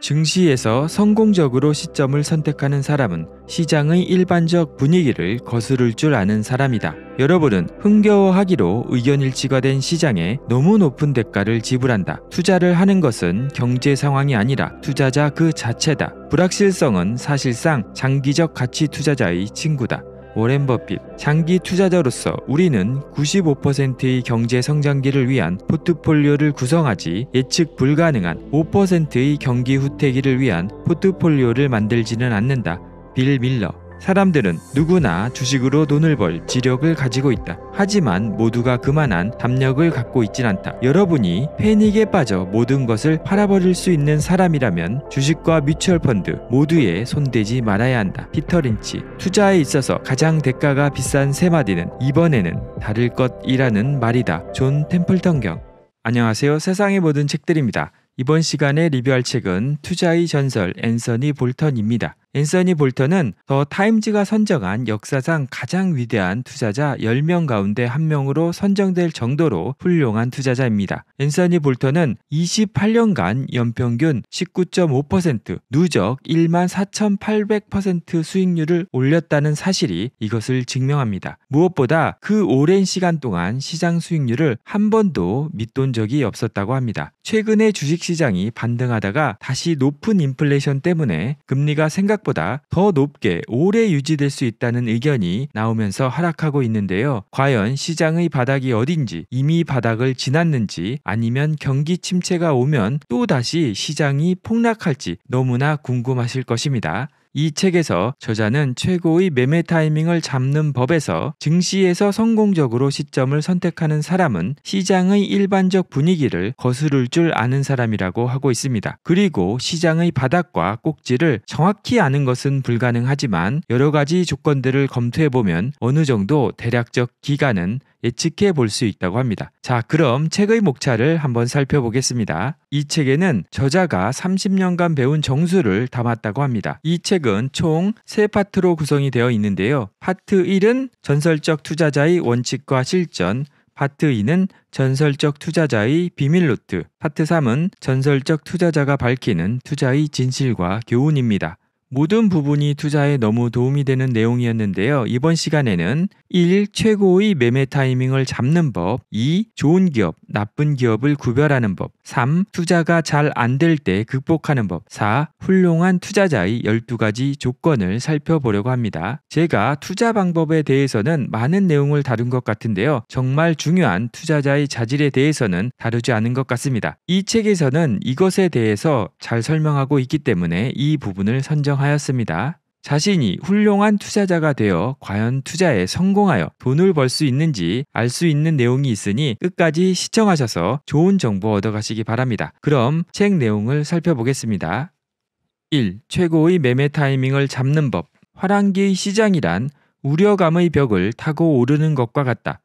증시에서 성공적으로 시점을 선택하는 사람은 시장의 일반적 분위기를 거스를 줄 아는 사람이다. 여러분은 흥겨워하기로 의견일치가 된 시장에 너무 높은 대가를 지불한다. 투자를 하는 것은 경제 상황이 아니라 투자자 그 자체다. 불확실성은 사실상 장기적 가치 투자자의 친구다. 워렌 버핏 장기 투자자로서 우리는 95%의 경제 성장기를 위한 포트폴리오를 구성하지 예측 불가능한 5%의 경기 후퇴기를 위한 포트폴리오를 만들지는 않는다. 빌 밀러 사람들은 누구나 주식으로 돈을 벌 지력을 가지고 있다. 하지만 모두가 그만한 담력을 갖고 있진 않다. 여러분이 패닉에 빠져 모든 것을 팔아버릴 수 있는 사람이라면 주식과 뮤추얼 펀드 모두에 손대지 말아야 한다. 피터 린치 투자에 있어서 가장 대가가 비싼 세 마디는 이번에는 다를 것이라는 말이다. 존 템플턴 경 안녕하세요. 세상의 모든 책들입니다. 이번 시간에 리뷰할 책은 투자의 전설 앤서니 볼턴입니다. 앤서니 볼턴은 더 타임즈가 선정한 역사상 가장 위대한 투자자 10명 가운데 한 명으로 선정될 정도로 훌륭한 투자자입니다. 앤서니 볼턴은 28년간 연평균 19.5% 누적 1 4,800% 수익률을 올렸다는 사실이 이것을 증명합니다. 무엇보다 그 오랜 시간 동안 시장 수익률을 한 번도 밑돈 적이 없었다고 합니다. 최근에 주식시장이 반등하다가 다시 높은 인플레이션 때문에 금리가 생각 생각보다 더 높게 오래 유지될 수 있다는 의견이 나오면서 하락하고 있는데요. 과연 시장의 바닥이 어딘지 이미 바닥을 지났는지 아니면 경기 침체가 오면 또다시 시장이 폭락할지 너무나 궁금하실 것입니다. 이 책에서 저자는 최고의 매매 타이밍을 잡는 법에서 증시에서 성공적으로 시점을 선택하는 사람은 시장의 일반적 분위기를 거스를 줄 아는 사람이라고 하고 있습니다. 그리고 시장의 바닥과 꼭지를 정확히 아는 것은 불가능하지만 여러 가지 조건들을 검토해 보면 어느 정도 대략적 기간은 예측해 볼 수 있다고 합니다. 자, 그럼 책의 목차를 한번 살펴보겠습니다. 이 책에는 저자가 30년간 배운 정수를 담았다고 합니다. 이 책은 총 3파트로 구성이 되어 있는데요. 파트 1은 전설적 투자자의 원칙과 실전, 파트 2는 전설적 투자자의 비밀노트, 파트 3은 전설적 투자자가 밝히는 투자의 진실과 교훈입니다. 모든 부분이 투자에 너무 도움이 되는 내용이었는데요. 이번 시간에는 1. 최고의 매매 타이밍을 잡는 법, 2. 좋은 기업, 나쁜 기업을 구별하는 법, 3. 투자가 잘 안 될 때 극복하는 법 4. 훌륭한 투자자의 12가지 조건을 살펴보려고 합니다. 제가 투자 방법에 대해서는 많은 내용을 다룬 것 같은데요. 정말 중요한 투자자의 자질에 대해서는 다루지 않은 것 같습니다. 이 책에서는 이것에 대해서 잘 설명하고 있기 때문에 이 부분을 선정하였습니다. 자신이 훌륭한 투자자가 되어 과연 투자에 성공하여 돈을 벌 수 있는지 알 수 있는 내용이 있으니 끝까지 시청하셔서 좋은 정보 얻어가시기 바랍니다. 그럼 책 내용을 살펴보겠습니다. 1. 최고의 매매 타이밍을 잡는 법. 화랑기 의 시장이란 우려감의 벽을 타고 오르는 것과 같다.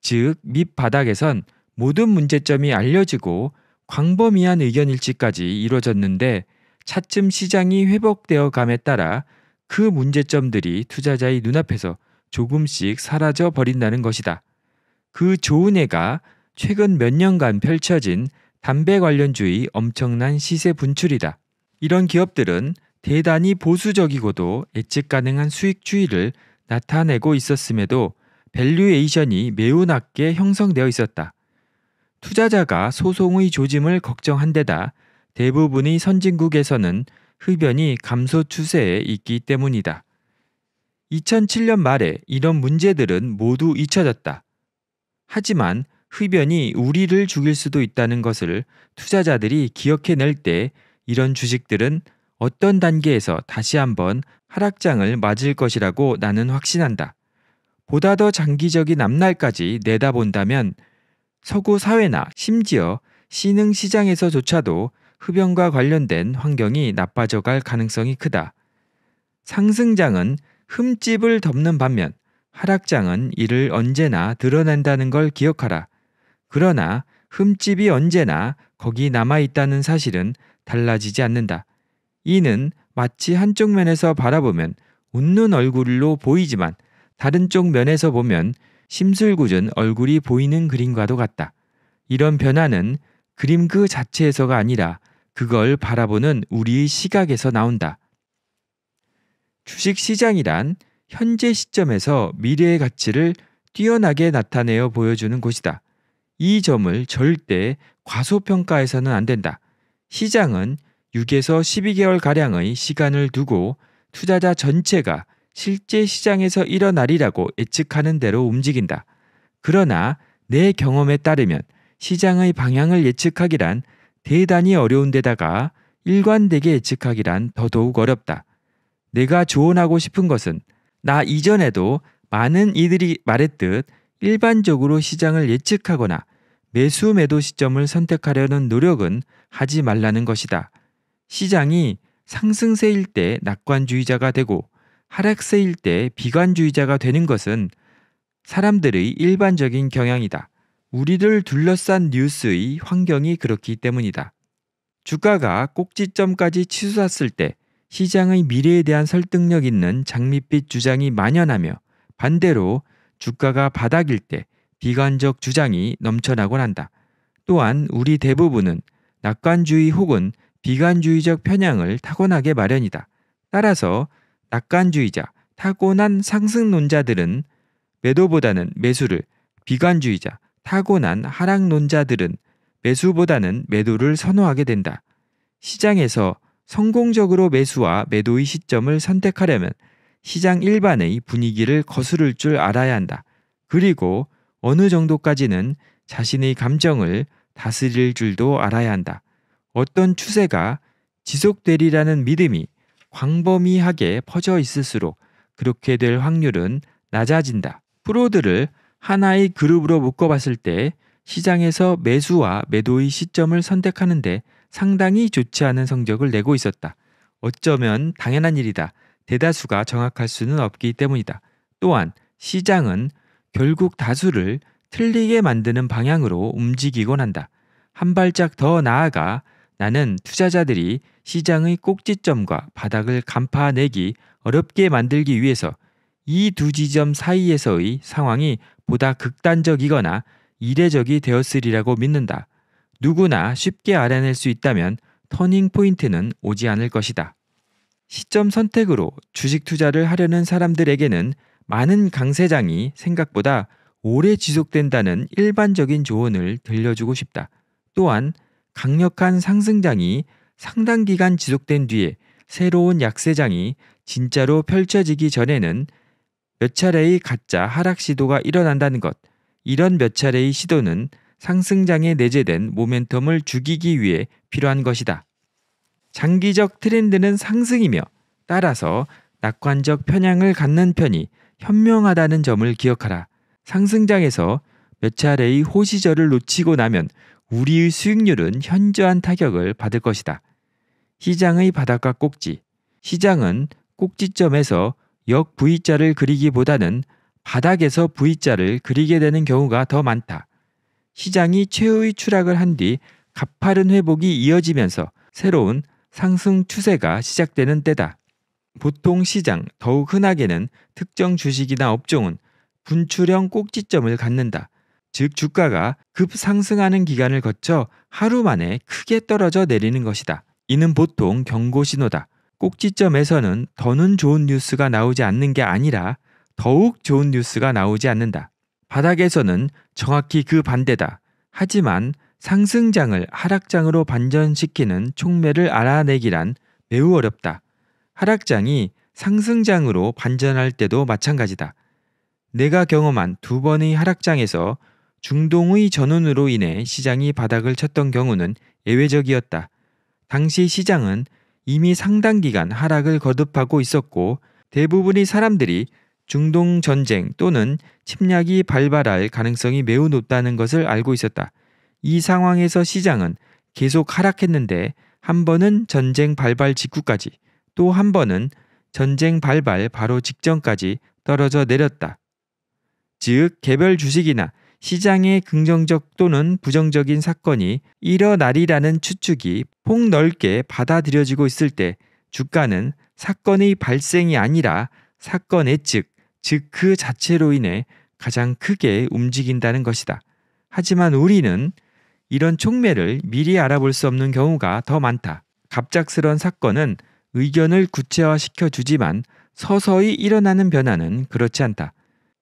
즉, 밑바닥에선 모든 문제점이 알려지고 광범위한 의견일치까지 이루어졌는데 차츰 시장이 회복되어 감에 따라 그 문제점들이 투자자의 눈앞에서 조금씩 사라져 버린다는 것이다. 그 좋은 해가 최근 몇 년간 펼쳐진 담배 관련주의 엄청난 시세 분출이다. 이런 기업들은 대단히 보수적이고도 예측 가능한 수익 주의를 나타내고 있었음에도 밸류에이션이 매우 낮게 형성되어 있었다. 투자자가 소송의 조짐을 걱정한 데다 대부분의 선진국에서는 흡연이 감소 추세에 있기 때문이다. 2007년 말에 이런 문제들은 모두 잊혀졌다. 하지만 흡연이 우리를 죽일 수도 있다는 것을 투자자들이 기억해낼 때 이런 주식들은 어떤 단계에서 다시 한번 하락장을 맞을 것이라고 나는 확신한다. 보다 더 장기적인 앞날까지 내다본다면 서구 사회나 심지어 신흥 시장에서조차도 흡연과 관련된 환경이 나빠져갈 가능성이 크다. 상승장은 흠집을 덮는 반면 하락장은 이를 언제나 드러낸다는 걸 기억하라. 그러나 흠집이 언제나 거기 남아 있다는 사실은 달라지지 않는다. 이는 마치 한쪽 면에서 바라보면 웃는 얼굴로 보이지만 다른 쪽 면에서 보면 심술궂은 얼굴이 보이는 그림과도 같다. 이런 변화는 그림 그 자체에서가 아니라 그걸 바라보는 우리의 시각에서 나온다. 주식 시장이란 현재 시점에서 미래의 가치를 뛰어나게 나타내어 보여주는 곳이다. 이 점을 절대 과소평가해서는 안 된다. 시장은 6에서 12개월 가량의 시간을 두고 투자자 전체가 실제 시장에서 일어나리라고 예측하는 대로 움직인다. 그러나 내 경험에 따르면 시장의 방향을 예측하기란 대단히 어려운 데다가 일관되게 예측하기란 더더욱 어렵다. 내가 조언하고 싶은 것은 나 이전에도 많은 이들이 말했듯 일반적으로 시장을 예측하거나 매수 매도 시점을 선택하려는 노력은 하지 말라는 것이다. 시장이 상승세일 때 낙관주의자가 되고 하락세일 때 비관주의자가 되는 것은 사람들의 일반적인 경향이다. 우리를 둘러싼 뉴스의 환경이 그렇기 때문이다. 주가가 꼭지점까지 치솟았을 때 시장의 미래에 대한 설득력 있는 장밋빛 주장이 만연하며 반대로 주가가 바닥일 때 비관적 주장이 넘쳐나곤 한다. 또한 우리 대부분은 낙관주의 혹은 비관주의적 편향을 타고나게 마련이다. 따라서 낙관주의자, 타고난 상승론자들은 매도보다는 매수를, 비관주의자, 타고난 하락론자들은 매수보다는 매도를 선호하게 된다. 시장에서 성공적으로 매수와 매도의 시점을 선택하려면 시장 일반의 분위기를 거스를 줄 알아야 한다. 그리고 어느 정도까지는 자신의 감정을 다스릴 줄도 알아야 한다. 어떤 추세가 지속되리라는 믿음이 광범위하게 퍼져 있을수록 그렇게 될 확률은 낮아진다. 프로들을 하나의 그룹으로 묶어봤을 때 시장에서 매수와 매도의 시점을 선택하는데 상당히 좋지 않은 성적을 내고 있었다. 어쩌면 당연한 일이다. 대다수가 정확할 수는 없기 때문이다. 또한 시장은 결국 다수를 틀리게 만드는 방향으로 움직이곤 한다. 한 발짝 더 나아가 나는 투자자들이 시장의 꼭지점과 바닥을 간파내기 어렵게 만들기 위해서 이 두 지점 사이에서의 상황이 보다 극단적이거나 이례적이 되었으리라고 믿는다. 누구나 쉽게 알아낼 수 있다면 터닝 포인트는 오지 않을 것이다. 시점 선택으로 주식 투자를 하려는 사람들에게는 많은 강세장이 생각보다 오래 지속된다는 일반적인 조언을 들려주고 싶다. 또한 강력한 상승장이 상당 기간 지속된 뒤에 새로운 약세장이 진짜로 펼쳐지기 전에는 몇 차례의 가짜 하락 시도가 일어난다는 것. 이런 몇 차례의 시도는 상승장에 내재된 모멘텀을 죽이기 위해 필요한 것이다. 장기적 트렌드는 상승이며 따라서 낙관적 편향을 갖는 편이 현명하다는 점을 기억하라. 상승장에서 몇 차례의 호시절을 놓치고 나면 우리의 수익률은 현저한 타격을 받을 것이다. 시장의 바닥과 꼭지. 시장은 꼭지점에서 역 V자를 그리기보다는 바닥에서 V자를 그리게 되는 경우가 더 많다. 시장이 최후의 추락을 한 뒤 가파른 회복이 이어지면서 새로운 상승 추세가 시작되는 때다. 보통 시장, 더욱 흔하게는 특정 주식이나 업종은 분출형 꼭지점을 갖는다. 즉 주가가 급상승하는 기간을 거쳐 하루 만에 크게 떨어져 내리는 것이다. 이는 보통 경고 신호다. 꼭지점에서는 더는 좋은 뉴스가 나오지 않는 게 아니라 더욱 좋은 뉴스가 나오지 않는다. 바닥에서는 정확히 그 반대다. 하지만 상승장을 하락장으로 반전시키는 촉매를 알아내기란 매우 어렵다. 하락장이 상승장으로 반전할 때도 마찬가지다. 내가 경험한 두 번의 하락장에서 중동의 전운으로 인해 시장이 바닥을 쳤던 경우는 예외적이었다. 당시 시장은 이미 상당 기간 하락을 거듭하고 있었고 대부분의 사람들이 중동 전쟁 또는 침략이 발발할 가능성이 매우 높다는 것을 알고 있었다. 이 상황에서 시장은 계속 하락했는데 한 번은 전쟁 발발 직후까지 또 한 번은 전쟁 발발 바로 직전까지 떨어져 내렸다. 즉 개별 주식이나 시장의 긍정적 또는 부정적인 사건이 일어나리라는 추측이 폭넓게 받아들여지고 있을 때 주가는 사건의 발생이 아니라 사건의 즉, 즉 그 자체로 인해 가장 크게 움직인다는 것이다. 하지만 우리는 이런 촉매를 미리 알아볼 수 없는 경우가 더 많다. 갑작스런 사건은 의견을 구체화시켜 주지만 서서히 일어나는 변화는 그렇지 않다.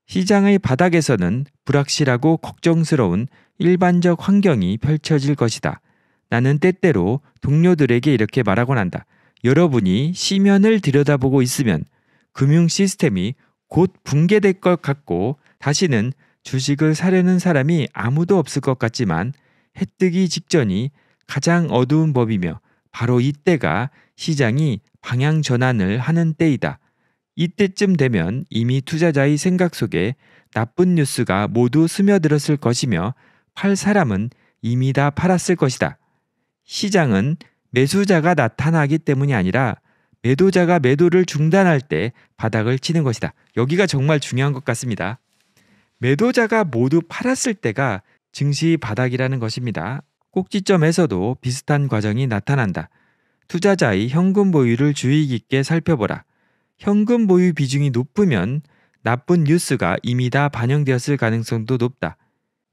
시장의 바닥에서는 불확실하고 걱정스러운 일반적 환경이 펼쳐질 것이다. 나는 때때로 동료들에게 이렇게 말하곤 한다. 여러분이 시면을 들여다보고 있으면 금융 시스템이 곧 붕괴될 것 같고 다시는 주식을 사려는 사람이 아무도 없을 것 같지만 해 뜨기 직전이 가장 어두운 법이며 바로 이때가 시장이 방향 전환을 하는 때이다. 이때쯤 되면 이미 투자자의 생각 속에 나쁜 뉴스가 모두 스며들었을 것이며 팔 사람은 이미 다 팔았을 것이다. 시장은 매수자가 나타나기 때문이 아니라 매도자가 매도를 중단할 때 바닥을 치는 것이다. 여기가 정말 중요한 것 같습니다. 매도자가 모두 팔았을 때가 증시 바닥이라는 것입니다. 꼭지점에서도 비슷한 과정이 나타난다. 투자자의 현금 보유를 주의 깊게 살펴보라. 현금 보유 비중이 높으면 나쁜 뉴스가 이미 다 반영되었을 가능성도 높다.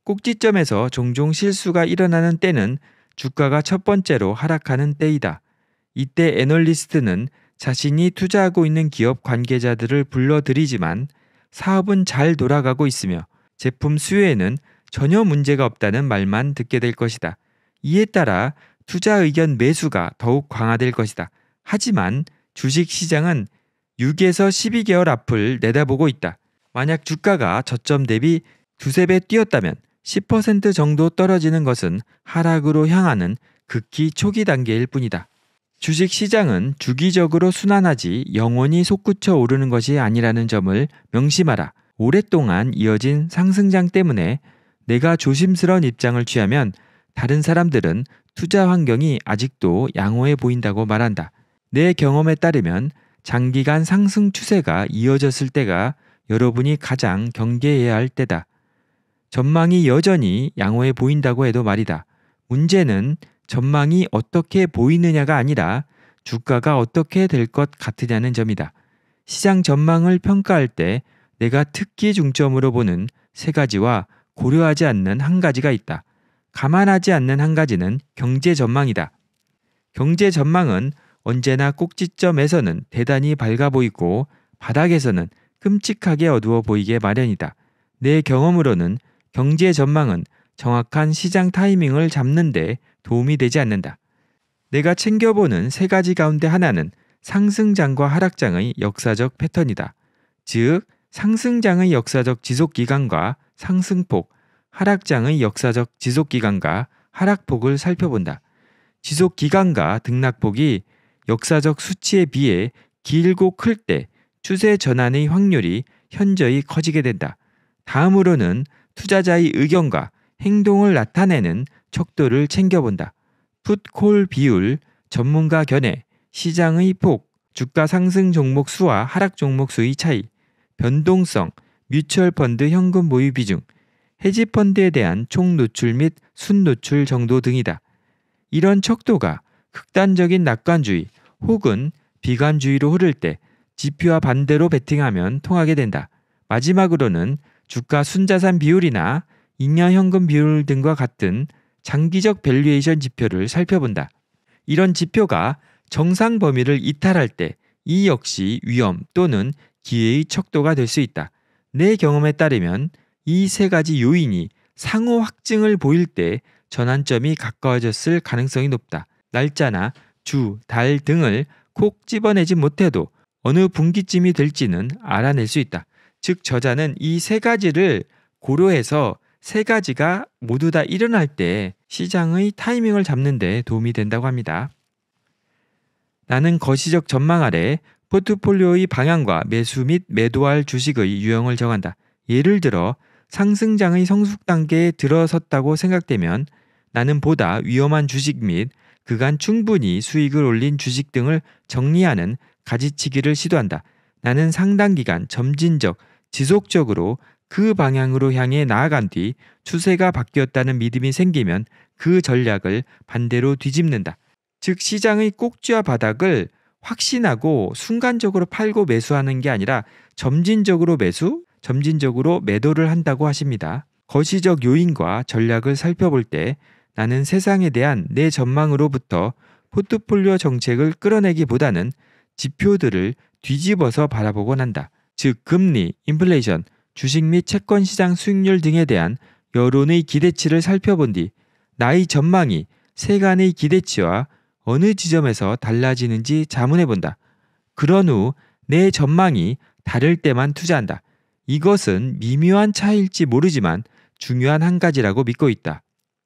꼭지점에서 종종 실수가 일어나는 때는 주가가 첫 번째로 하락하는 때이다. 이때 애널리스트는 자신이 투자하고 있는 기업 관계자들을 불러들이지만 사업은 잘 돌아가고 있으며 제품 수요에는 전혀 문제가 없다는 말만 듣게 될 것이다. 이에 따라 투자 의견 매수가 더욱 강화될 것이다. 하지만 주식 시장은 6에서 12개월 앞을 내다보고 있다. 만약 주가가 저점 대비 두세 배 뛰었다면 10% 정도 떨어지는 것은 하락으로 향하는 극히 초기 단계일 뿐이다. 주식 시장은 주기적으로 순환하지 영원히 솟구쳐 오르는 것이 아니라는 점을 명심하라. 오랫동안 이어진 상승장 때문에 내가 조심스러운 입장을 취하면 다른 사람들은 투자 환경이 아직도 양호해 보인다고 말한다. 내 경험에 따르면 장기간 상승 추세가 이어졌을 때가 여러분이 가장 경계해야 할 때다. 전망이 여전히 양호해 보인다고 해도 말이다. 문제는 전망이 어떻게 보이느냐가 아니라 주가가 어떻게 될 것 같으냐는 점이다. 시장 전망을 평가할 때 내가 특히 중점으로 보는 세 가지와 고려하지 않는 한 가지가 있다. 감안하지 않는 한 가지는 경제 전망이다. 경제 전망은 언제나 꼭지점에서는 대단히 밝아 보이고 바닥에서는 끔찍하게 어두워 보이게 마련이다. 내 경험으로는 경제 전망은 정확한 시장 타이밍을 잡는데 도움이 되지 않는다. 내가 챙겨보는 세 가지 가운데 하나는 상승장과 하락장의 역사적 패턴이다. 즉, 상승장의 역사적 지속기간과 상승폭, 하락장의 역사적 지속기간과 하락폭을 살펴본다. 지속기간과 등락폭이 역사적 수치에 비해 길고 클 때 추세 전환의 확률이 현저히 커지게 된다. 다음으로는 투자자의 의견과 행동을 나타내는 척도를 챙겨본다. 풋콜 비율, 전문가 견해, 시장의 폭, 주가 상승 종목 수와 하락 종목 수의 차이, 변동성, 뮤추얼 펀드 현금 보유 비중, 헤지 펀드에 대한 총 노출 및 순 노출 정도 등이다. 이런 척도가 극단적인 낙관주의 혹은 비관주의로 흐를 때 지표와 반대로 베팅하면 통하게 된다. 마지막으로는 주가 순자산 비율이나 잉여 현금 비율 등과 같은 장기적 밸류에이션 지표를 살펴본다. 이런 지표가 정상 범위를 이탈할 때 이 역시 위험 또는 기회의 척도가 될 수 있다. 내 경험에 따르면 이 세 가지 요인이 상호 확증을 보일 때 전환점이 가까워졌을 가능성이 높다. 날짜나 주, 달 등을 콕 집어내지 못해도 어느 분기쯤이 될지는 알아낼 수 있다. 즉 저자는 이 세 가지를 고려해서 세 가지가 모두 다 일어날 때 시장의 타이밍을 잡는 데 도움이 된다고 합니다. 나는 거시적 전망 아래 포트폴리오의 방향과 매수 및 매도할 주식의 유형을 정한다. 예를 들어 상승장의 성숙 단계에 들어섰다고 생각되면 나는 보다 위험한 주식 및 그간 충분히 수익을 올린 주식 등을 정리하는 가지치기를 시도한다. 나는 상당 기간 점진적, 지속적으로 그 방향으로 향해 나아간 뒤 추세가 바뀌었다는 믿음이 생기면 그 전략을 반대로 뒤집는다. 즉 시장의 꼭지와 바닥을 확신하고 순간적으로 팔고 매수하는 게 아니라 점진적으로 매수, 점진적으로 매도를 한다고 하십니다. 거시적 요인과 전략을 살펴볼 때 나는 세상에 대한 내 전망으로부터 포트폴리오 정책을 끌어내기보다는 지표들을 뒤집어서 바라보곤 한다. 즉 금리, 인플레이션, 주식 및 채권 시장 수익률 등에 대한 여론의 기대치를 살펴본 뒤 나의 전망이 세간의 기대치와 어느 지점에서 달라지는지 자문해 본다. 그런 후 내 전망이 다를 때만 투자한다. 이것은 미묘한 차이일지 모르지만 중요한 한 가지라고 믿고 있다.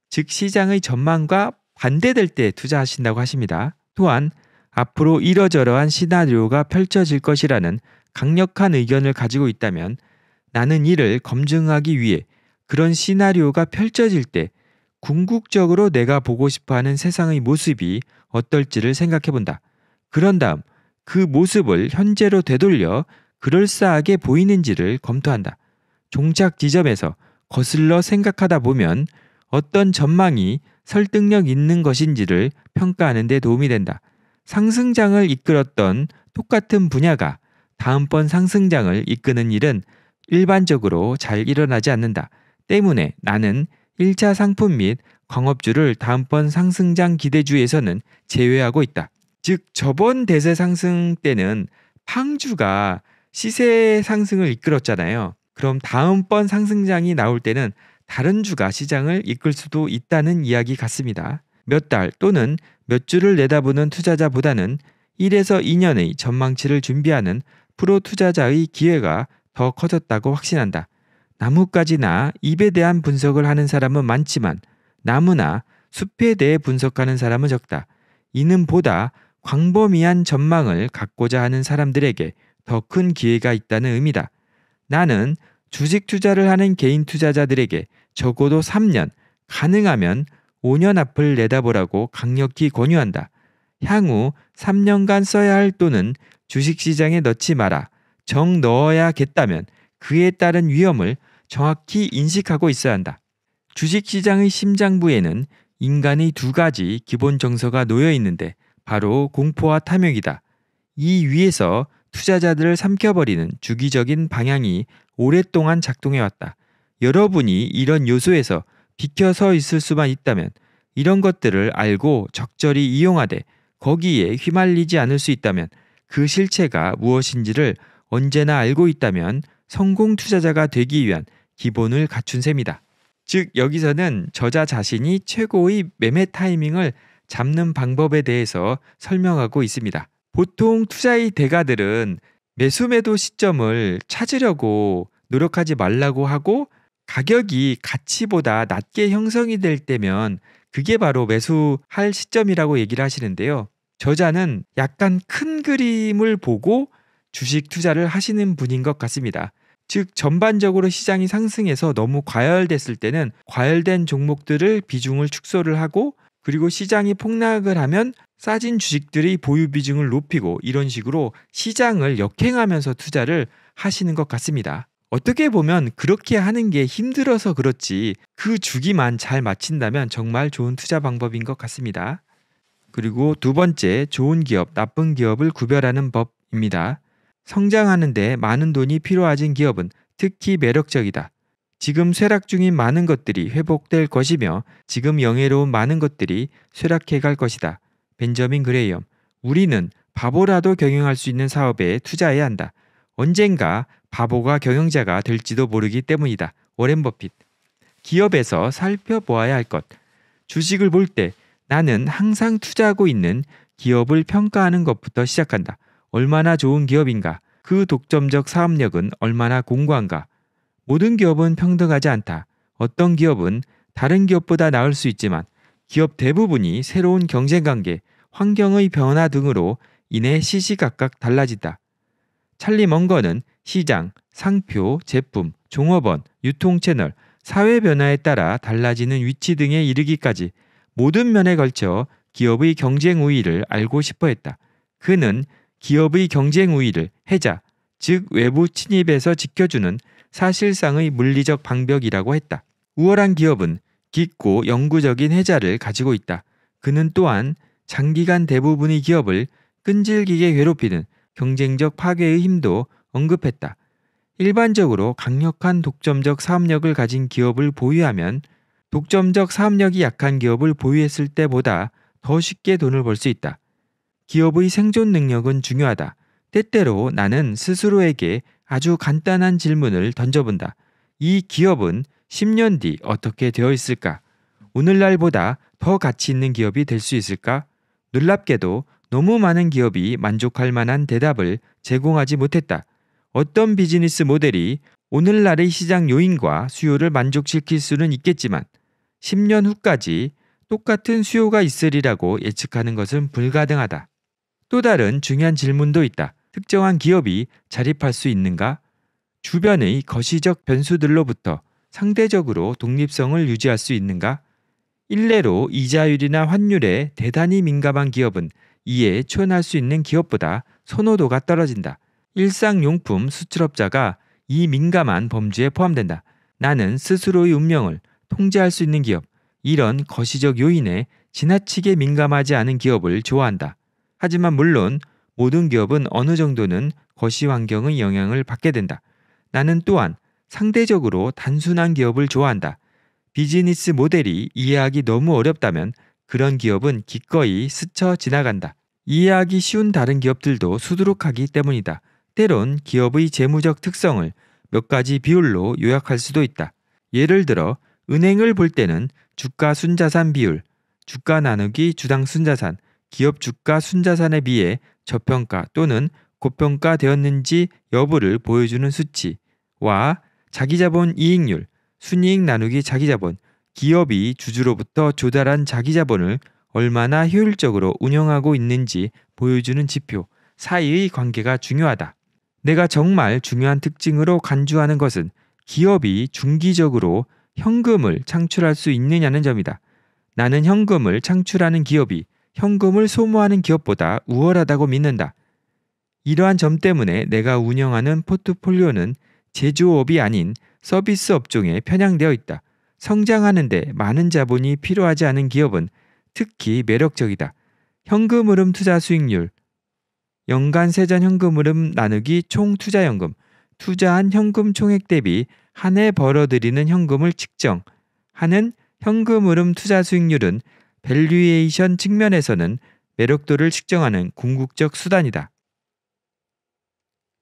즉 시장의 전망과 반대될 때 투자하신다고 하십니다. 또한 앞으로 이러저러한 시나리오가 펼쳐질 것이라는 강력한 의견을 가지고 있다면 나는 이를 검증하기 위해 그런 시나리오가 펼쳐질 때 궁극적으로 내가 보고 싶어 하는 세상의 모습이 어떨지를 생각해 본다. 그런 다음 그 모습을 현재로 되돌려 그럴싸하게 보이는지를 검토한다. 종착 지점에서 거슬러 생각하다 보면 어떤 전망이 설득력 있는 것인지를 평가하는 데 도움이 된다. 상승장을 이끌었던 똑같은 분야가 다음번 상승장을 이끄는 일은 일반적으로 잘 일어나지 않는다. 때문에 나는 1차 상품 및 광업주를 다음번 상승장 기대주에서는 제외하고 있다. 즉, 저번 대세 상승 때는 팡주가 시세 상승을 이끌었잖아요. 그럼 다음번 상승장이 나올 때는 다른 주가 시장을 이끌 수도 있다는 이야기 같습니다. 몇 달 또는 몇 주를 내다보는 투자자보다는 1에서 2년의 전망치를 준비하는 프로 투자자의 기회가 더 커졌다고 확신한다. 나뭇가지나 잎에 대한 분석을 하는 사람은 많지만 나무나 숲에 대해 분석하는 사람은 적다. 이는 보다 광범위한 전망을 갖고자 하는 사람들에게 더 큰 기회가 있다는 의미다. 나는 주식 투자를 하는 개인 투자자들에게 적어도 3년, 가능하면 5년 앞을 내다보라고 강력히 권유한다. 향후 3년간 써야 할 돈은 주식시장에 넣지 마라. 정 넣어야겠다면 그에 따른 위험을 정확히 인식하고 있어야 한다. 주식시장의 심장부에는 인간의 두 가지 기본 정서가 놓여 있는데 바로 공포와 탐욕이다. 이 위에서 투자자들을 삼켜버리는 주기적인 방향이 오랫동안 작동해왔다. 여러분이 이런 요소에서 비켜서 있을 수만 있다면 이런 것들을 알고 적절히 이용하되 거기에 휘말리지 않을 수 있다면 그 실체가 무엇인지를 언제나 알고 있다면 성공 투자자가 되기 위한 기본을 갖춘 셈이다. 즉 여기서는 저자 자신이 최고의 매매 타이밍을 잡는 방법에 대해서 설명하고 있습니다. 보통 투자의 대가들은 매수매도 시점을 찾으려고 노력하지 말라고 하고 가격이 가치보다 낮게 형성이 될 때면 그게 바로 매수할 시점이라고 얘기를 하시는데요. 저자는 약간 큰 그림을 보고 주식 투자를 하시는 분인 것 같습니다. 즉, 전반적으로 시장이 상승해서 너무 과열됐을 때는 과열된 종목들을 비중을 축소를 하고 그리고 시장이 폭락을 하면 싸진 주식들의 보유 비중을 높이고 이런 식으로 시장을 역행하면서 투자를 하시는 것 같습니다. 어떻게 보면 그렇게 하는 게 힘들어서 그렇지 그 주기만 잘 마친다면 정말 좋은 투자 방법인 것 같습니다. 그리고 두 번째, 좋은 기업, 나쁜 기업을 구별하는 법입니다. 성장하는데 많은 돈이 필요하진 기업은 특히 매력적이다. 지금 쇠락 중인 많은 것들이 회복될 것이며 지금 영예로운 많은 것들이 쇠락해 갈 것이다. 벤저민 그레이엄. 우리는 바보라도 경영할 수 있는 사업에 투자해야 한다. 언젠가 바보가 경영자가 될지도 모르기 때문이다. 워렌 버핏. 기업에서 살펴보아야 할 것. 주식을 볼 때 나는 항상 투자하고 있는 기업을 평가하는 것부터 시작한다. 얼마나 좋은 기업인가? 그 독점적 사업력은 얼마나 공고한가? 모든 기업은 평등하지 않다. 어떤 기업은 다른 기업보다 나을 수 있지만 기업 대부분이 새로운 경쟁 관계, 환경의 변화 등으로 인해 시시각각 달라진다. 찰리 먼거는 시장, 상표, 제품, 종업원, 유통 채널, 사회 변화에 따라 달라지는 위치 등에 이르기까지 모든 면에 걸쳐 기업의 경쟁 우위를 알고 싶어 했다. 그는 기업의 경쟁 우위를 해자, 즉 외부 침입에서 지켜주는 사실상의 물리적 방벽이라고 했다. 우월한 기업은 깊고 영구적인 해자를 가지고 있다. 그는 또한 장기간 대부분의 기업을 끈질기게 괴롭히는 경쟁적 파괴의 힘도 언급했다. 일반적으로 강력한 독점적 사업력을 가진 기업을 보유하면 독점적 사업력이 약한 기업을 보유했을 때보다 더 쉽게 돈을 벌 수 있다. 기업의 생존 능력은 중요하다. 때때로 나는 스스로에게 아주 간단한 질문을 던져본다. 이 기업은 10년 뒤 어떻게 되어 있을까? 오늘날보다 더 가치 있는 기업이 될 수 있을까? 놀랍게도 너무 많은 기업이 만족할 만한 대답을 제공하지 못했다. 어떤 비즈니스 모델이 오늘날의 시장 요인과 수요를 만족시킬 수는 있겠지만 10년 후까지 똑같은 수요가 있으리라고 예측하는 것은 불가능하다. 또 다른 중요한 질문도 있다. 특정한 기업이 자립할 수 있는가? 주변의 거시적 변수들로부터 상대적으로 독립성을 유지할 수 있는가? 일례로 이자율이나 환율에 대단히 민감한 기업은 이에 출연할 수 있는 기업보다 선호도가 떨어진다. 일상용품 수출업자가 이 민감한 범주에 포함된다. 나는 스스로의 운명을 통제할 수 있는 기업, 이런 거시적 요인에 지나치게 민감하지 않은 기업을 좋아한다. 하지만 물론 모든 기업은 어느 정도는 거시 환경의 영향을 받게 된다. 나는 또한 상대적으로 단순한 기업을 좋아한다. 비즈니스 모델이 이해하기 너무 어렵다면 그런 기업은 기꺼이 스쳐 지나간다. 이해하기 쉬운 다른 기업들도 수두룩하기 때문이다. 때론 기업의 재무적 특성을 몇 가지 비율로 요약할 수도 있다. 예를 들어 은행을 볼 때는 주가 순자산 비율, 주가 나누기 주당 순자산, 기업 주가 순자산에 비해 저평가 또는 고평가 되었는지 여부를 보여주는 수치와 자기자본 이익률, 순이익 나누기 자기자본, 기업이 주주로부터 조달한 자기 자본을 얼마나 효율적으로 운영하고 있는지 보여주는 지표 사이의 관계가 중요하다. 내가 정말 중요한 특징으로 간주하는 것은 기업이 중기적으로 현금을 창출할 수 있느냐는 점이다. 나는 현금을 창출하는 기업이 현금을 소모하는 기업보다 우월하다고 믿는다. 이러한 점 때문에 내가 운영하는 포트폴리오는 제조업이 아닌 서비스 업종에 편향되어 있다. 성장하는데 많은 자본이 필요하지 않은 기업은 특히 매력적이다. 현금 흐름 투자 수익률 연간 세전 현금 흐름 나누기 총 투자 연금 투자한 현금 총액 대비 한 해 벌어들이는 현금을 측정하는 현금 흐름 투자 수익률은 밸류에이션 측면에서는 매력도를 측정하는 궁극적 수단이다.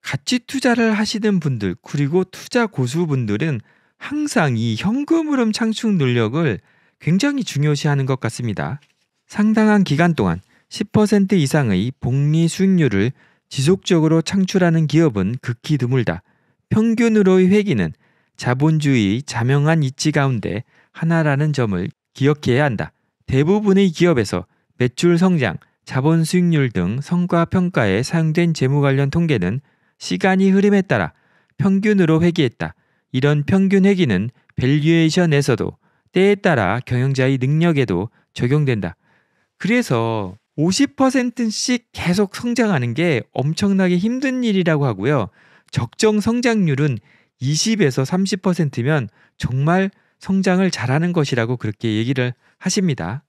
같이 투자를 하시는 분들 그리고 투자 고수분들은 항상 이 현금 흐름 창축 능력을 굉장히 중요시하는 것 같습니다. 상당한 기간 동안 10% 이상의 복리 수익률을 지속적으로 창출하는 기업은 극히 드물다. 평균으로의 회기는 자본주의 자명한 이치 가운데 하나라는 점을 기억해야 한다. 대부분의 기업에서 매출 성장, 자본 수익률 등 성과 평가에 사용된 재무 관련 통계는 시간이 흐름에 따라 평균으로 회귀했다. 이런 평균 회기는 밸류에이션에서도 때에 따라 경영자의 능력에도 적용된다. 그래서 50%씩 계속 성장하는 게 엄청나게 힘든 일이라고 하고요. 적정 성장률은 20에서 30%면 정말 성장을 잘하는 것이라고 그렇게 얘기를 하십니다.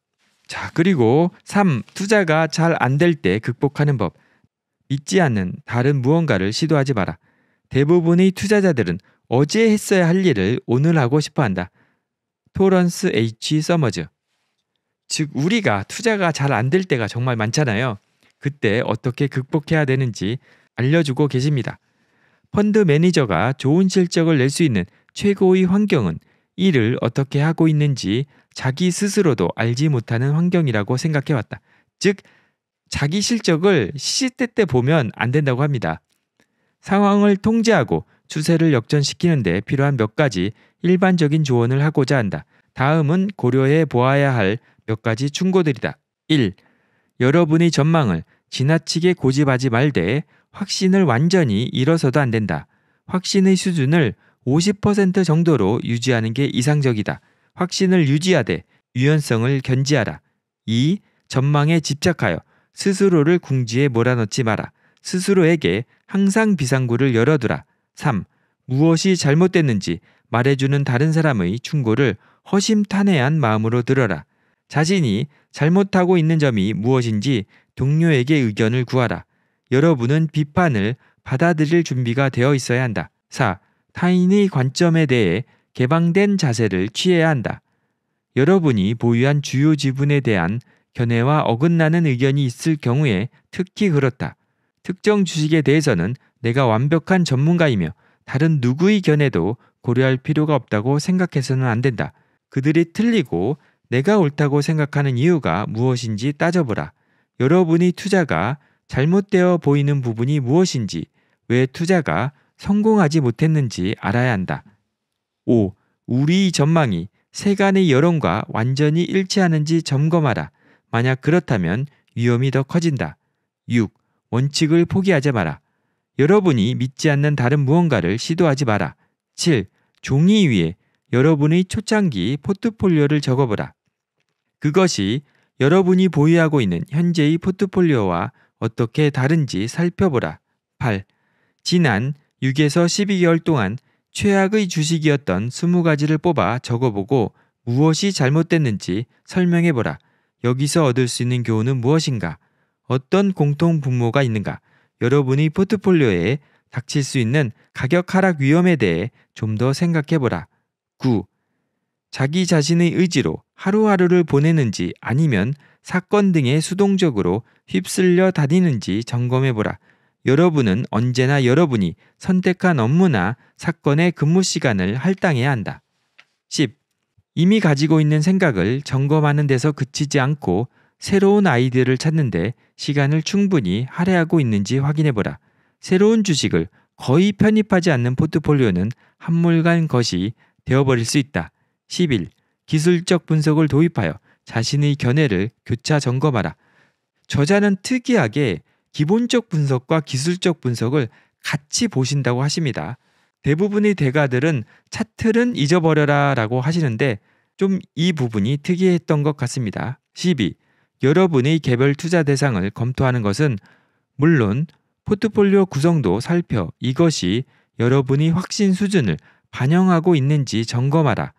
자, 그리고 3. 투자가 잘 안 될 때 극복하는 법. 믿지 않는 다른 무언가를 시도하지 마라. 대부분의 투자자들은 어제 했어야 할 일을 오늘 하고 싶어 한다. 토런스 H. 서머즈. 즉, 우리가 투자가 잘 안 될 때가 정말 많잖아요. 그때 어떻게 극복해야 되는지 알려주고 계십니다. 펀드 매니저가 좋은 실적을 낼 수 있는 최고의 환경은 일을 어떻게 하고 있는지 자기 스스로도 알지 못하는 환경이라고 생각해왔다. 즉, 자기 실적을 시시때때 보면 안 된다고 합니다. 상황을 통제하고 추세를 역전시키는 데 필요한 몇 가지 일반적인 조언을 하고자 한다. 다음은 고려해 보아야 할 몇 가지 충고들이다. 1. 여러분의 전망을 지나치게 고집하지 말되 확신을 완전히 잃어서도 안 된다. 확신의 수준을 50% 정도로 유지하는 게 이상적이다. 확신을 유지하되 유연성을 견지하라. 2. 전망에 집착하여 스스로를 궁지에 몰아넣지 마라. 스스로에게 항상 비상구를 열어두라. 3. 무엇이 잘못됐는지 말해주는 다른 사람의 충고를 허심탄회한 마음으로 들어라. 자신이 잘못하고 있는 점이 무엇인지 동료에게 의견을 구하라. 여러분은 비판을 받아들일 준비가 되어 있어야 한다. 4. 타인의 관점에 대해 개방된 자세를 취해야 한다. 여러분이 보유한 주요 지분에 대한 견해와 어긋나는 의견이 있을 경우에 특히 그렇다. 특정 주식에 대해서는 내가 완벽한 전문가이며 다른 누구의 견해도 고려할 필요가 없다고 생각해서는 안 된다. 그들이 틀리고 내가 옳다고 생각하는 이유가 무엇인지 따져보라. 여러분의 투자가 잘못되어 보이는 부분이 무엇인지, 왜 투자가 성공하지 못했는지 알아야 한다. 5. 우리의 전망이 세간의 여론과 완전히 일치하는지 점검하라. 만약 그렇다면 위험이 더 커진다. 6. 원칙을 포기하지 마라. 여러분이 믿지 않는 다른 무언가를 시도하지 마라. 7. 종이 위에 여러분의 초창기 포트폴리오를 적어보라. 그것이 여러분이 보유하고 있는 현재의 포트폴리오와 어떻게 다른지 살펴보라. 8. 지난 6에서 12개월 동안 최악의 주식이었던 20가지를 뽑아 적어보고 무엇이 잘못됐는지 설명해보라. 여기서 얻을 수 있는 교훈은 무엇인가? 어떤 공통 분모가 있는가? 여러분이 포트폴리오에 닥칠 수 있는 가격 하락 위험에 대해 좀 더 생각해보라. 9. 자기 자신의 의지로 하루하루를 보내는지 아니면 사건 등에 수동적으로 휩쓸려 다니는지 점검해보라. 여러분은 언제나 여러분이 선택한 업무나 사건의 근무 시간을 할당해야 한다. 10. 이미 가지고 있는 생각을 점검하는 데서 그치지 않고 새로운 아이디어를 찾는데 시간을 충분히 할애하고 있는지 확인해보라. 새로운 주식을 거의 편입하지 않는 포트폴리오는 한물간 것이 되어버릴 수 있다. 11. 기술적 분석을 도입하여 자신의 견해를 교차 점검하라. 저자는 특이하게 기본적 분석과 기술적 분석을 같이 보신다고 하십니다. 대부분의 대가들은 차트는 잊어버려라 라고 하시는데 좀 이 부분이 특이했던 것 같습니다. 12. 여러분의 개별 투자 대상을 검토하는 것은 물론 포트폴리오 구성도 살펴 이것이 여러분이 확신 수준을 반영하고 있는지 점검하라.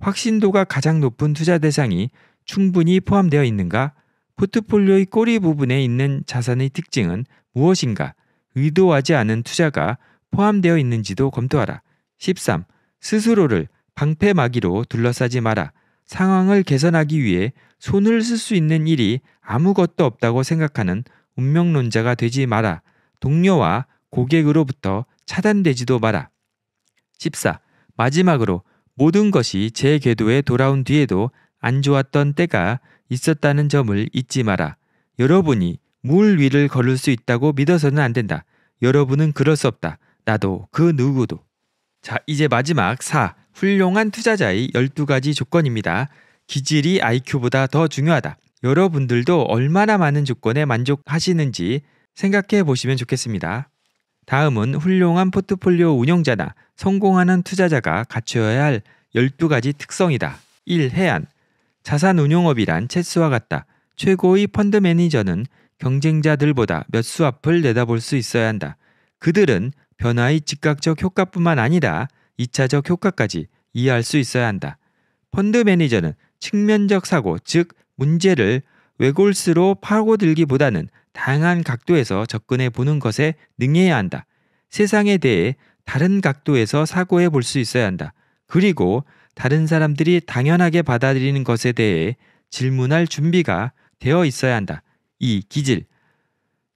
확신도가 가장 높은 투자 대상이 충분히 포함되어 있는가? 포트폴리오의 꼬리 부분에 있는 자산의 특징은 무엇인가? 의도하지 않은 투자가 포함되어 있는지도 검토하라. 13. 스스로를 방패막이로 둘러싸지 마라. 상황을 개선하기 위해 손을 쓸 수 있는 일이 아무것도 없다고 생각하는 운명론자가 되지 마라. 동료와 고객으로부터 차단되지도 마라. 14. 마지막으로 모든 것이 제 궤도에 돌아온 뒤에도 안 좋았던 때가 있었다는 점을 잊지 마라. 여러분이 물 위를 걸을 수 있다고 믿어서는 안 된다. 여러분은 그럴 수 없다. 나도 그 누구도. 자, 이제 마지막 4. 훌륭한 투자자의 12가지 조건입니다. 기질이 IQ보다 더 중요하다. 여러분들도 얼마나 많은 조건에 만족하시는지 생각해 보시면 좋겠습니다. 다음은 훌륭한 포트폴리오 운영자나 성공하는 투자자가 갖추어야 할 12가지 특성이다. 1. 해안. 자산 운용업이란 체스와 같다. 최고의 펀드 매니저는 경쟁자들보다 몇 수 앞을 내다볼 수 있어야 한다. 그들은 변화의 즉각적 효과뿐만 아니라 2차적 효과까지 이해할 수 있어야 한다. 펀드 매니저는 측면적 사고, 즉 문제를 외골수로 파고들기보다는 다양한 각도에서 접근해 보는 것에 능해야 한다. 세상에 대해 다른 각도에서 사고해 볼 수 있어야 한다. 그리고 다른 사람들이 당연하게 받아들이는 것에 대해 질문할 준비가 되어 있어야 한다. 이 기질.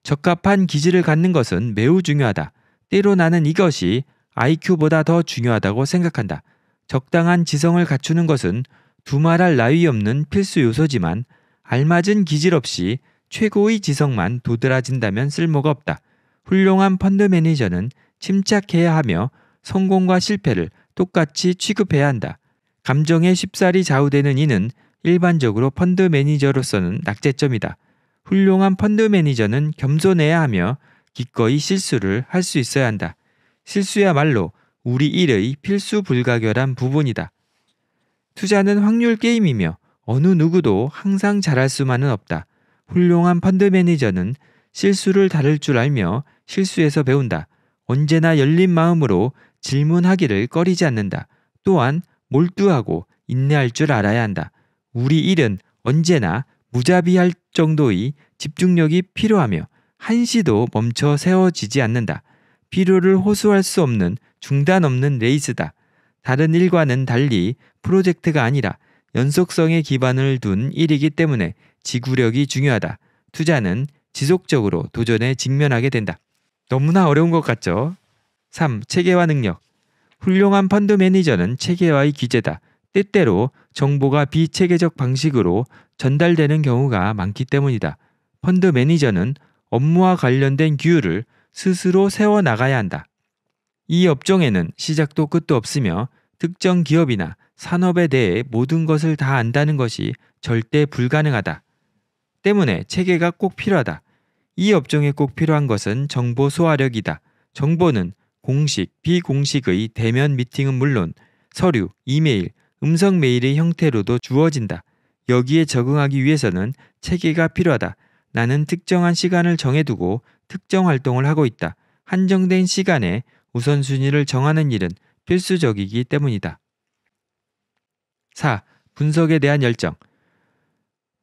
적합한 기질을 갖는 것은 매우 중요하다. 때로 나는 이것이 IQ보다 더 중요하다고 생각한다. 적당한 지성을 갖추는 것은 두말할 나위 없는 필수 요소지만 알맞은 기질 없이 최고의 지성만 도드라진다면 쓸모가 없다. 훌륭한 펀드 매니저는 침착해야 하며 성공과 실패를 똑같이 취급해야 한다. 감정에 쉽사리 좌우되는 이는 일반적으로 펀드 매니저로서는 낙제점이다. 훌륭한 펀드 매니저는 겸손해야 하며 기꺼이 실수를 할 수 있어야 한다. 실수야말로 우리 일의 필수 불가결한 부분이다. 투자는 확률 게임이며 어느 누구도 항상 잘할 수만은 없다. 훌륭한 펀드 매니저는 실수를 다룰 줄 알며 실수에서 배운다. 언제나 열린 마음으로 질문하기를 꺼리지 않는다. 또한 몰두하고 인내할 줄 알아야 한다. 우리 일은 언제나 무자비할 정도의 집중력이 필요하며 한시도 멈춰 세워지지 않는다. 필요를 호소할 수 없는 중단 없는 레이스다. 다른 일과는 달리 프로젝트가 아니라 연속성에 기반을 둔 일이기 때문에 지구력이 중요하다. 투자는 지속적으로 도전에 직면하게 된다. 너무나 어려운 것 같죠? 3. 체계화 능력. 훌륭한 펀드 매니저는 체계화의 기재다. 때때로 정보가 비체계적 방식으로 전달되는 경우가 많기 때문이다. 펀드 매니저는 업무와 관련된 규율을 스스로 세워 나가야 한다. 이 업종에는 시작도 끝도 없으며 특정 기업이나 산업에 대해 모든 것을 다 안다는 것이 절대 불가능하다. 때문에 체계가 꼭 필요하다. 이 업종에 꼭 필요한 것은 정보 소화력이다. 정보는 공식, 비공식의 대면 미팅은 물론 서류, 이메일, 음성 메일의 형태로도 주어진다. 여기에 적응하기 위해서는 체계가 필요하다. 나는 특정한 시간을 정해두고 특정 활동을 하고 있다. 한정된 시간에 우선순위를 정하는 일은 필수적이기 때문이다. 4. 분석에 대한 열정.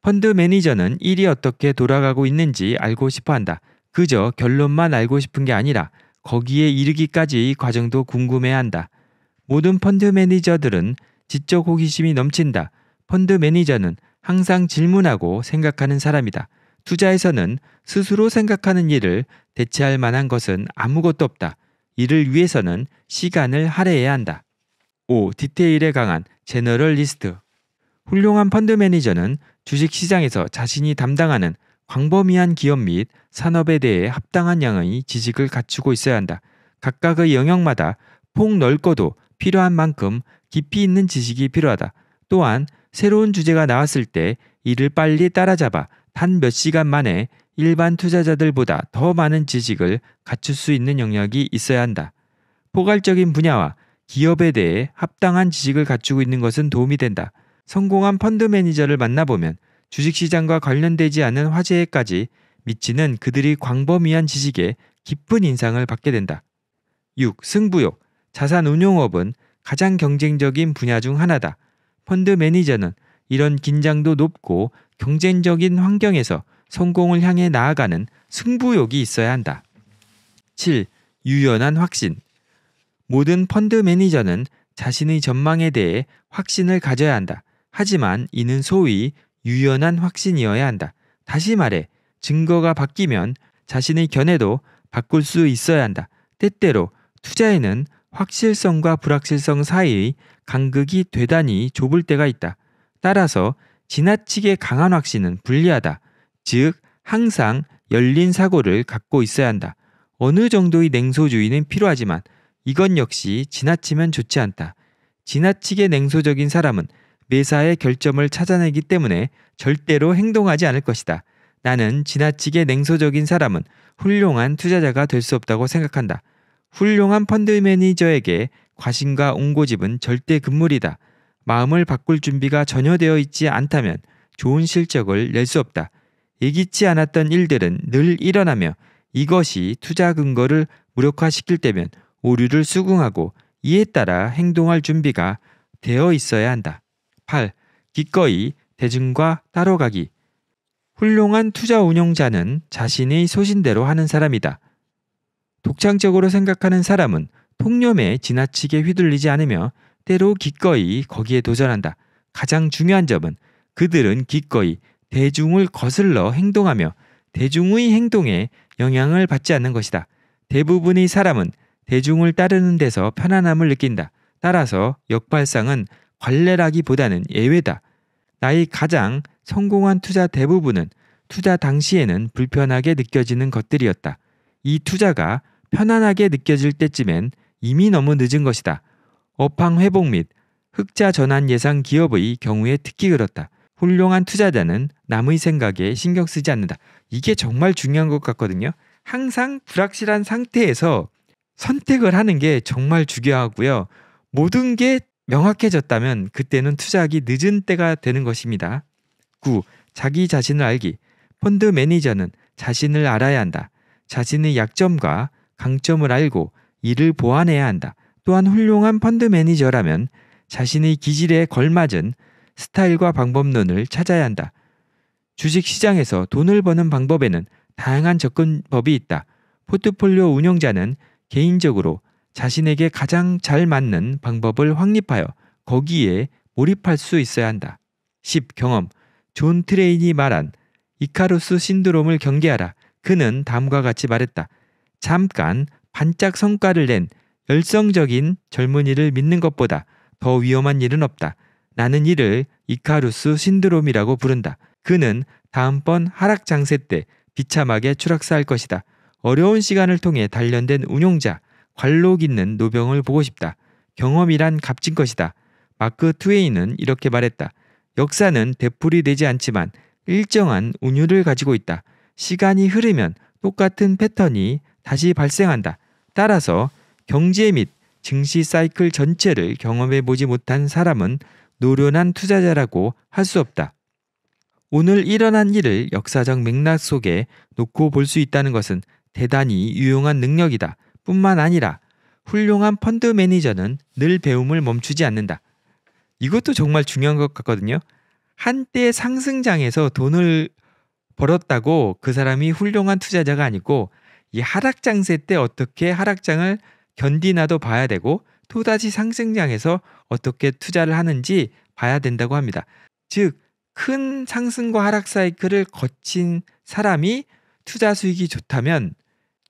펀드 매니저는 일이 어떻게 돌아가고 있는지 알고 싶어 한다. 그저 결론만 알고 싶은 게 아니라 거기에 이르기까지의 과정도 궁금해 한다. 모든 펀드 매니저들은 지적 호기심이 넘친다. 펀드 매니저는 항상 질문하고 생각하는 사람이다. 투자에서는 스스로 생각하는 일을 대체할 만한 것은 아무것도 없다. 이를 위해서는 시간을 할애해야 한다. 5. 디테일에 강한 제너럴리스트 훌륭한 펀드 매니저는 주식시장에서 자신이 담당하는 광범위한 기업 및 산업에 대해 합당한 양의 지식을 갖추고 있어야 한다. 각각의 영역마다 폭넓고도 필요한 만큼 깊이 있는 지식이 필요하다. 또한 새로운 주제가 나왔을 때 이를 빨리 따라잡아 단 몇 시간 만에 일반 투자자들보다 더 많은 지식을 갖출 수 있는 영역이 있어야 한다. 포괄적인 분야와 기업에 대해 합당한 지식을 갖추고 있는 것은 도움이 된다. 성공한 펀드 매니저를 만나보면 주식시장과 관련되지 않은 화제에까지 미치는 그들이 광범위한 지식에 깊은 인상을 받게 된다. 6. 승부욕. 자산 운용업은 가장 경쟁적인 분야 중 하나다. 펀드 매니저는 이런 긴장도 높고 경쟁적인 환경에서 성공을 향해 나아가는 승부욕이 있어야 한다. 7. 유연한 확신. 모든 펀드 매니저는 자신의 전망에 대해 확신을 가져야 한다. 하지만 이는 소위 유연한 확신이어야 한다. 다시 말해, 증거가 바뀌면 자신의 견해도 바꿀 수 있어야 한다. 때때로 투자에는 확실성과 불확실성 사이의 간극이 대단히 좁을 때가 있다. 따라서 지나치게 강한 확신은 불리하다. 즉, 항상 열린 사고를 갖고 있어야 한다. 어느 정도의 냉소주의는 필요하지만 이건 역시 지나치면 좋지 않다. 지나치게 냉소적인 사람은 매사에 결점을 찾아내기 때문에 절대로 행동하지 않을 것이다. 나는 지나치게 냉소적인 사람은 훌륭한 투자자가 될 수 없다고 생각한다. 훌륭한 펀드 매니저에게 과신과 옹고집은 절대 금물이다. 마음을 바꿀 준비가 전혀 되어 있지 않다면 좋은 실적을 낼 수 없다. 예기치 않았던 일들은 늘 일어나며 이것이 투자 근거를 무력화시킬 때면 오류를 수긍하고 이에 따라 행동할 준비가 되어 있어야 한다. 8. 기꺼이 대중과 따로가기. 훌륭한 투자 운영자는 자신의 소신대로 하는 사람이다. 독창적으로 생각하는 사람은 통념에 지나치게 휘둘리지 않으며 때로 기꺼이 거기에 도전한다. 가장 중요한 점은 그들은 기꺼이 대중을 거슬러 행동하며 대중의 행동에 영향을 받지 않는 것이다. 대부분의 사람은 대중을 따르는 데서 편안함을 느낀다. 따라서 역발상은 관례라기보다는 예외다. 나의 가장 성공한 투자 대부분은 투자 당시에는 불편하게 느껴지는 것들이었다. 이 투자가 편안하게 느껴질 때쯤엔 이미 너무 늦은 것이다. 업황 회복 및 흑자 전환 예상 기업의 경우에 특히 그렇다. 훌륭한 투자자는 남의 생각에 신경 쓰지 않는다. 이게 정말 중요한 것 같거든요. 항상 불확실한 상태에서 선택을 하는 게 정말 중요하고요. 모든 게 명확해졌다면 그때는 투자하기 늦은 때가 되는 것입니다. 9. 자기 자신을 알기. 펀드 매니저는 자신을 알아야 한다. 자신의 약점과 강점을 알고 이를 보완해야 한다. 또한 훌륭한 펀드 매니저라면 자신의 기질에 걸맞은 스타일과 방법론을 찾아야 한다. 주식 시장에서 돈을 버는 방법에는 다양한 접근법이 있다. 포트폴리오 운영자는 개인적으로 자신에게 가장 잘 맞는 방법을 확립하여 거기에 몰입할 수 있어야 한다. 10. 경험. 존 트레인이 말한 이카루스 신드롬을 경계하라. 그는 다음과 같이 말했다. 잠깐 반짝 성과를 낸 열성적인 젊은이를 믿는 것보다 더 위험한 일은 없다. 나는 이를 이카루스 신드롬이라고 부른다. 그는 다음번 하락 장세 때 비참하게 추락사할 것이다. 어려운 시간을 통해 단련된 운용자, 관록 있는 노병을 보고 싶다. 경험이란 값진 것이다. 마크 트웨이는 이렇게 말했다. 역사는 대풀이 되지 않지만 일정한 운율을 가지고 있다. 시간이 흐르면 똑같은 패턴이 다시 발생한다. 따라서 경제 및 증시 사이클 전체를 경험해 보지 못한 사람은 노련한 투자자라고 할 수 없다. 오늘 일어난 일을 역사적 맥락 속에 놓고 볼 수 있다는 것은 대단히 유용한 능력이다. 뿐만 아니라 훌륭한 펀드 매니저는 늘 배움을 멈추지 않는다. 이것도 정말 중요한 것 같거든요. 한때 상승장에서 돈을 벌었다고 그 사람이 훌륭한 투자자가 아니고 이 하락장세 때 어떻게 하락장을 견디나도 봐야 되고 또다시 상승장에서 어떻게 투자를 하는지 봐야 된다고 합니다. 즉, 큰 상승과 하락 사이클을 거친 사람이 투자 수익이 좋다면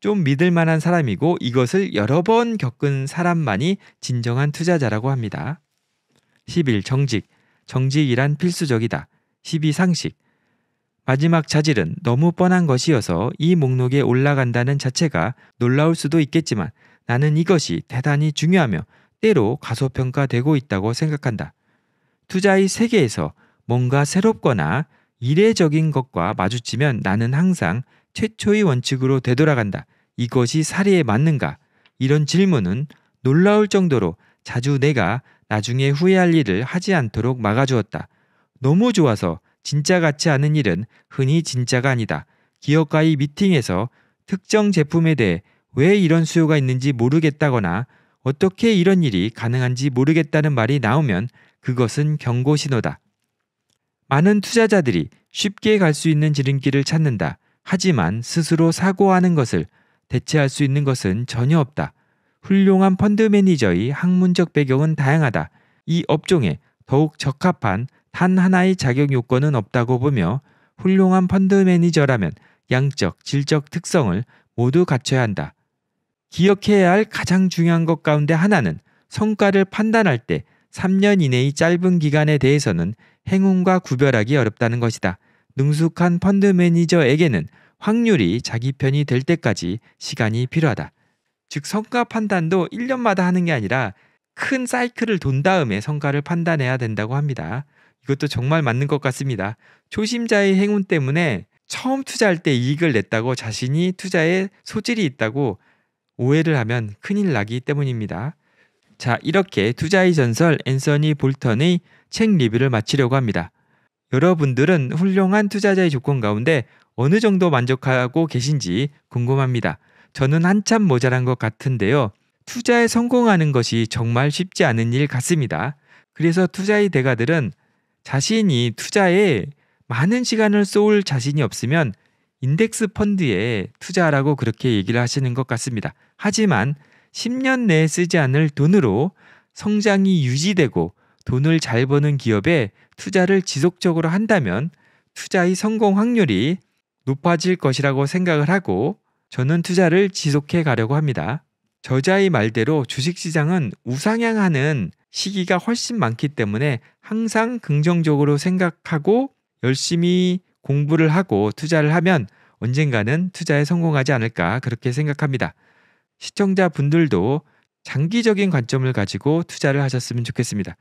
좀 믿을 만한 사람이고 이것을 여러 번 겪은 사람만이 진정한 투자자라고 합니다. 11. 정직. 정직이란 필수적이다. 12. 상식. 마지막 자질은 너무 뻔한 것이어서 이 목록에 올라간다는 자체가 놀라울 수도 있겠지만 나는 이것이 대단히 중요하며 때로 가소평가되고 있다고 생각한다. 투자의 세계에서 뭔가 새롭거나 이례적인 것과 마주치면 나는 항상 최초의 원칙으로 되돌아간다. 이것이 사례에 맞는가? 이런 질문은 놀라울 정도로 자주 내가 나중에 후회할 일을 하지 않도록 막아주었다. 너무 좋아서 진짜 같지 않은 일은 흔히 진짜가 아니다. 기업과의 미팅에서 특정 제품에 대해 왜 이런 수요가 있는지 모르겠다거나 어떻게 이런 일이 가능한지 모르겠다는 말이 나오면 그것은 경고 신호다. 많은 투자자들이 쉽게 갈 수 있는 지름길을 찾는다. 하지만 스스로 사고하는 것을 대체할 수 있는 것은 전혀 없다. 훌륭한 펀드 매니저의 학문적 배경은 다양하다. 이 업종에 더욱 적합한 단 하나의 자격 요건은 없다고 보며 훌륭한 펀드 매니저라면 양적, 질적 특성을 모두 갖춰야 한다. 기억해야 할 가장 중요한 것 가운데 하나는 성과를 판단할 때 3년 이내의 짧은 기간에 대해서는 행운과 구별하기 어렵다는 것이다. 능숙한 펀드 매니저에게는 확률이 자기 편이 될 때까지 시간이 필요하다. 즉 성과 판단도 1년마다 하는 게 아니라 큰 사이클을 돈 다음에 성과를 판단해야 된다고 합니다. 이것도 정말 맞는 것 같습니다. 초심자의 행운 때문에 처음 투자할 때 이익을 냈다고 자신이 투자에 소질이 있다고 오해를 하면 큰일 나기 때문입니다. 자, 이렇게 투자의 전설 앤서니 볼턴의 책 리뷰를 마치려고 합니다. 여러분들은 훌륭한 투자자의 조건 가운데 어느 정도 만족하고 계신지 궁금합니다. 저는 한참 모자란 것 같은데요. 투자에 성공하는 것이 정말 쉽지 않은 일 같습니다. 그래서 투자의 대가들은 자신이 투자에 많은 시간을 쏠 자신이 없으면 인덱스 펀드에 투자하라고 그렇게 얘기를 하시는 것 같습니다. 하지만 10년 내에 쓰지 않을 돈으로 성장이 유지되고 돈을 잘 버는 기업에 투자를 지속적으로 한다면 투자의 성공 확률이 높아질 것이라고 생각을 하고 저는 투자를 지속해 가려고 합니다. 저자의 말대로 주식시장은 우상향하는 시기가 훨씬 많기 때문에 항상 긍정적으로 생각하고 열심히 공부를 하고 투자를 하면 언젠가는 투자에 성공하지 않을까 그렇게 생각합니다. 시청자분들도 장기적인 관점을 가지고 투자를 하셨으면 좋겠습니다.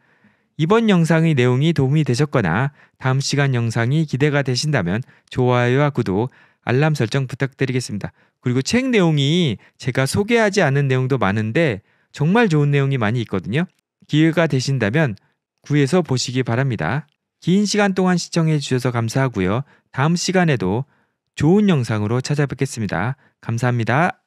이번 영상의 내용이 도움이 되셨거나 다음 시간 영상이 기대가 되신다면 좋아요와 구독, 알람 설정 부탁드리겠습니다. 그리고 책 내용이 제가 소개하지 않은 내용도 많은데 정말 좋은 내용이 많이 있거든요. 기회가 되신다면 구해서 보시기 바랍니다. 긴 시간 동안 시청해 주셔서 감사하고요. 다음 시간에도 좋은 영상으로 찾아뵙겠습니다. 감사합니다.